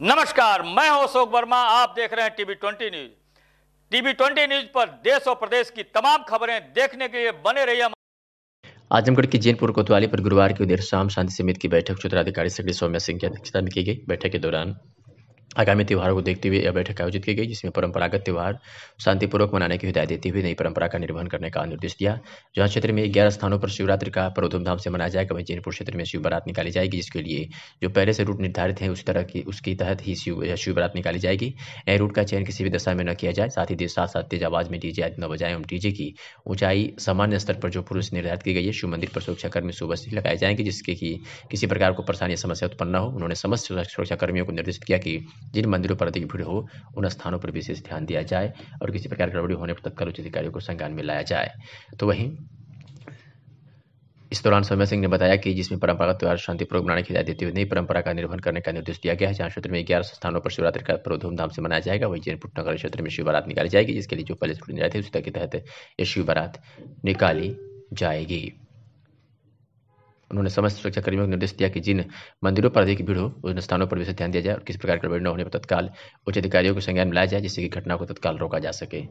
नमस्कार मैं हूं अशोक वर्मा आप देख रहे हैं TV twenty news TV twenty news पर देश और प्रदेश की तमाम खबरें देखने के लिए बने रहिए आजमगढ़ की जैनपुर कोतवाली पर गुरुवार की देर शाम शांति समिति की बैठक क्षेत्राधिकारी सगड़ी सौम्या सिंह की अध्यक्षता में की गई बैठक के दौरान आगामी त्यौहारों को देखते हुए यह बैठक आयोजित की गई जिसमें परंपरागत त्यौहार शांतिपूर्वक मनाने की हिदायत देते हुए नई परंपरा का निर्वहन करने का निर्देश दिया जहां क्षेत्र में ग्यारह स्थानों पर शिवरात्रि का पर्व धूमधाम से मनाया जाएगा वहीं जैनपुर क्षेत्र में शिव बारात निकाली जाएगी जिसके लिए जो पहले से रूट निर्धारित है उस तरह की उसके तहत ही शिव शिव बारात निकाली जाएगी नए रूट का चयन किसी भी दशा में न किया जाए साथ ही देश साथ साथ तेज आवाज में डीजे आदि न बजाय एवं डीजे की ऊंचाई सामान्य स्तर पर जो पुरुष निर्धारित की गई है शिव मंदिर पर सुरक्षाकर्मी सुबह से लगाए जाएंगे जिसके कि किसी प्रकार को परेशानी समस्या उत्पन्न न हो उन्होंने समस्त सुरक्षाकर्मियों को निर्देशित किया कि जिन मंदिरों पर अधिक भीड़ हो उन स्थानों पर विशेष ध्यान दिया जाए और किसी प्रकार की गड़बड़ी होने पर तत्काल उच्च अधिकारियों को संज्ञान में लाया जाए तो वहीं इस दौरान सौम्य सिंह ने बताया कि जिसमें परंपरागत त्यौहार शांतिपूर्वक मनाने की जाती देते हुए नई परंपरा का निर्वहन करने का निर्देश दिया गया है जहां क्षेत्र में ग्यारह स्थानों पर शिवरात्रि का पर्व धूमधाम से मनाया जाएगा वहीं जैनपुट नगर क्षेत्र में शिव बारात निकाली जाएगी जिसके लिए जो पहले स्टूडेंट आए थे उसी के तहत ये शिव बारात निकाली जाएगी उन्होंने समस्त सुरक्षाकर्मियों को निर्देश दिया कि जिन मंदिरों पर अधिक भीड़ हो उन स्थानों पर विशेष ध्यान दिया जाए और किस प्रकार का गड़बड़ी न होने पर तत्काल उच्च अधिकारियों को संज्ञान में लाया जाए जिससे कि घटना को तत्काल रोका जा सके